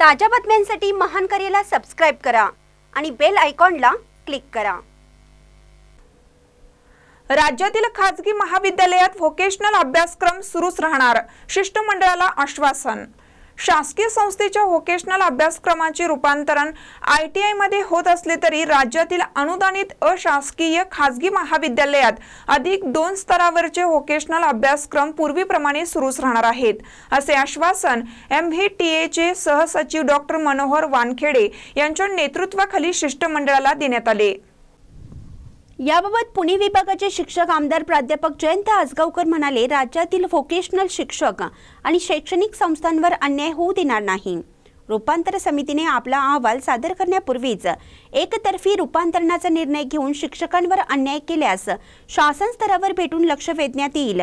ताज्या बातम्यांसाठी महान करेला सबस्क्राईब करा आणि बेल ला क्लिक करा राज्यातील खाजगी महाविद्यालयात व्होकेशनल अभ्यासक्रम सुरूच राहणार शिष्टमंडळाला आश्वासन शासकीय संस्थेच्या व्होकेशनल अभ्यासक्रमाचे रूपांतरण आय टी आयमध्ये होत असले तरी राज्यातील अनुदानित अशासकीय खाजगी महाविद्यालयात अधिक दोन स्तरावरचे व्होकेशनल अभ्यासक्रम पूर्वीप्रमाणे सुरूच राहणार आहेत असे आश्वासन एम व्ही टी एचे सहसचिव डॉक्टर मनोहर वानखेडे यांच्या नेतृत्वाखाली शिष्टमंडळाला देण्यात आले याबाबत पुणे विभागाचे शिक्षक आमदार प्राध्यापक जयंत आजगावकर म्हणाले राज्यातील व्होकेशनल शिक्षक आणि शैक्षणिक संस्थांवर अन्याय होऊ देणार नाही रूपांतर समितीने आपला अहवाल सादर करण्यापूर्वीच एकतर्फी रूपांतरणाचा निर्णय घेऊन शिक्षकांवर अन्याय केल्यास शासन स्तरावर भेटून लक्ष वेधण्यात येईल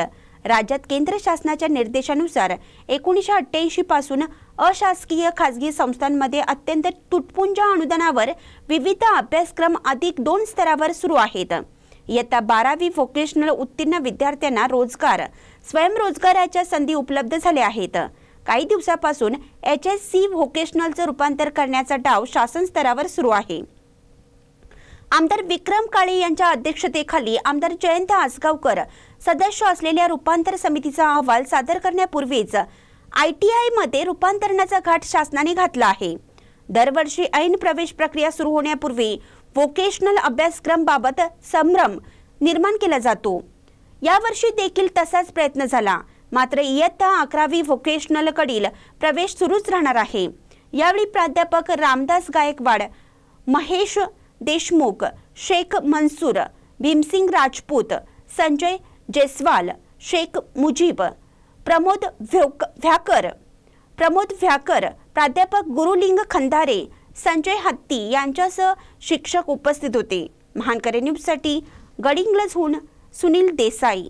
राज्यात केंद्र शासनाच्या निर्देशानुसार एकोणीसशे अठ्ठ्याऐंशीपासून अशासकीय खाजगी संस्थांमध्ये अत्यंत तुटपुंज अनुदानावर विविध अभ्यासक्रम अधिक दोन स्तरावर सुरू आहेत इयत्ता बारावी व्होकेशनल उत्तीर्ण विद्यार्थ्यांना रोजगार स्वयंरोजगाराच्या संधी उपलब्ध झाल्या आहेत काही दिवसापासून एच एस सी व्होकेशनलचं रूपांतर करण्याचा डाव शासन स्तरावर सुरू आहे आमदार विक्रम काळे यांच्या अध्यक्षतेखाली आमदार जयंत आसगावकर सदस्य असलेल्या रूपांतर समितीचा अहवाल सादर करण्यापूर्वीच आय टी आयमध्ये रूपांतरणाचा घाट शासनाने घातला आहे दरवर्षी ऐन प्रवेश प्रक्रिया सुरू होण्यापूर्वी व्होकेशनल अभ्यासक्रमबाबत संभ्रम निर्माण केला जातो यावर्षी देखील तसाच प्रयत्न झाला मात्र इयत्ता अकरावी व्होकेशनलकडील प्रवेश सुरूच राहणार आहे यावेळी प्राध्यापक रामदास गायकवाड महेश देशमुख शेख मंसूर भीमसिंग राजपूत संजय जयस्वाल शेख मुजीब प्रमोद व्याकर प्रमोद व्याकर प्राध्यापक गुरुलिंग खंदारे संजय हत्ती यांच्यासह शिक्षक उपस्थित होते महानकरे न्यूजसाठी गडिंग्लजहून सुनील देसाई